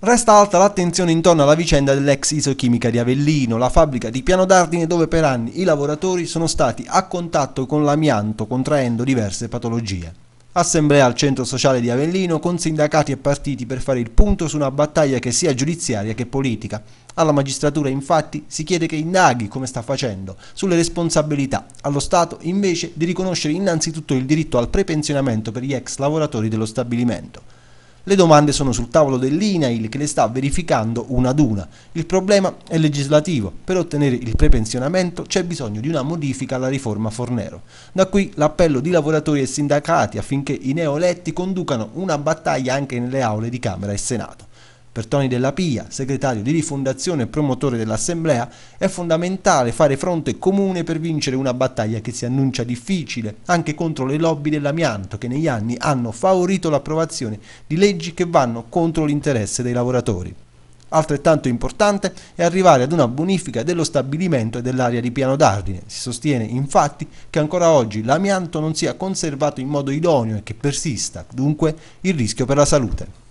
Resta alta l'attenzione intorno alla vicenda dell'ex isochimica di Avellino, la fabbrica di Piano d'Ardine dove per anni i lavoratori sono stati a contatto con l'amianto contraendo diverse patologie. Assemblea al centro sociale di Avellino con sindacati e partiti per fare il punto su una battaglia che sia giudiziaria che politica. Alla magistratura infatti si chiede che indaghi, come sta facendo, sulle responsabilità, allo Stato invece di riconoscere innanzitutto il diritto al prepensionamento per gli ex lavoratori dello stabilimento. Le domande sono sul tavolo dell'INAIL che le sta verificando una ad una. Il problema è legislativo. Per ottenere il prepensionamento c'è bisogno di una modifica alla riforma Fornero. Da qui l'appello di lavoratori e sindacati affinché i neoeletti conducano una battaglia anche nelle aule di Camera e Senato. Per Toni Della Pia, segretario di rifondazione e promotore dell'Assemblea, è fondamentale fare fronte comune per vincere una battaglia che si annuncia difficile, anche contro le lobby dell'amianto che negli anni hanno favorito l'approvazione di leggi che vanno contro l'interesse dei lavoratori. Altrettanto importante è arrivare ad una bonifica dello stabilimento e dell'area di Piano d'Ardine. Si sostiene infatti che ancora oggi l'amianto non sia conservato in modo idoneo e che persista dunque il rischio per la salute.